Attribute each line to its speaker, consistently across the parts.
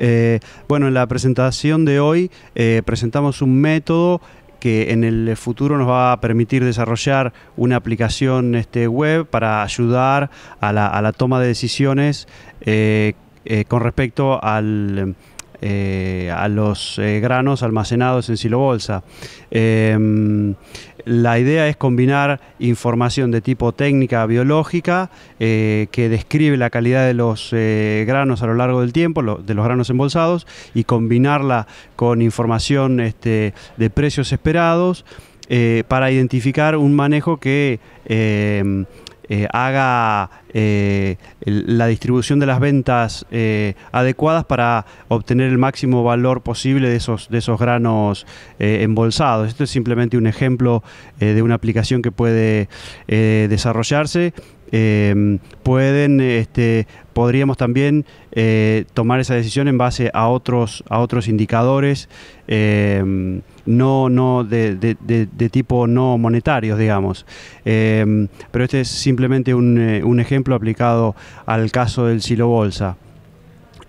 Speaker 1: Eh, bueno, en la presentación de hoy eh, presentamos un método que en el futuro nos va a permitir desarrollar una aplicación este, web para ayudar a la, toma de decisiones eh, con respecto al eh, a los eh, granos almacenados en silobolsa. bolsa. Em, la idea es combinar información de tipo técnica biológica eh, que describe la calidad de los granos a lo largo del tiempo, de los granos embolsados, y combinarla con información este, de precios esperados para identificar un manejo que em, eh, haga eh, la distribución de las ventas eh, adecuadas para obtener el máximo valor posible de esos, de esos granos embolsados. Esto es simplemente un ejemplo de una aplicación que puede desarrollarse Em, pueden, este, podríamos también eh, tomar esa decisión en base a otros, a otros indicadores, em, no, de, tipo no monetarios, digamos. Em, pero este es simplemente un, eh, un ejemplo aplicado al caso del silo bolsa.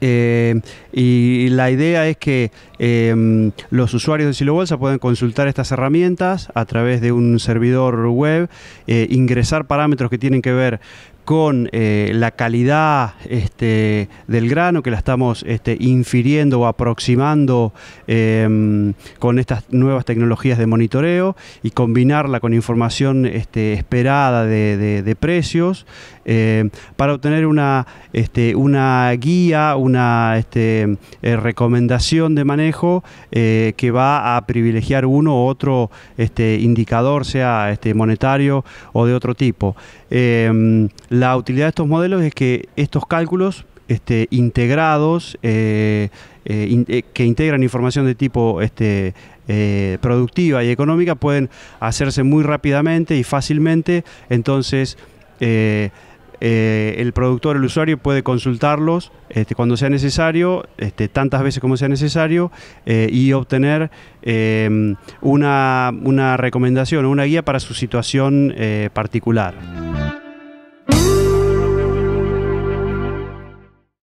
Speaker 1: Eh, y la idea es que em, los usuarios de Silo Bolsa pueden consultar estas herramientas a través de un servidor web, eh, ingresar parámetros que tienen que ver con eh, la calidad este, del grano que la estamos este, infiriendo o aproximando em, con estas nuevas tecnologías de monitoreo y combinarla con información este, esperada de, precios em, para obtener una, una guía, una eh, recomendación de manejo eh, que va a privilegiar uno u otro indicador, sea monetario o de otro tipo em, la utilidad de estos modelos es que estos cálculos este, integrados, eh, eh, eh, que integran información de tipo este, productiva y económica, pueden hacerse muy rápidamente y fácilmente. Entonces, el productor, el usuario puede consultarlos este, cuando sea necesario, tantas veces como sea necesario, y obtener em, una, recomendación o una guía para su situación particular.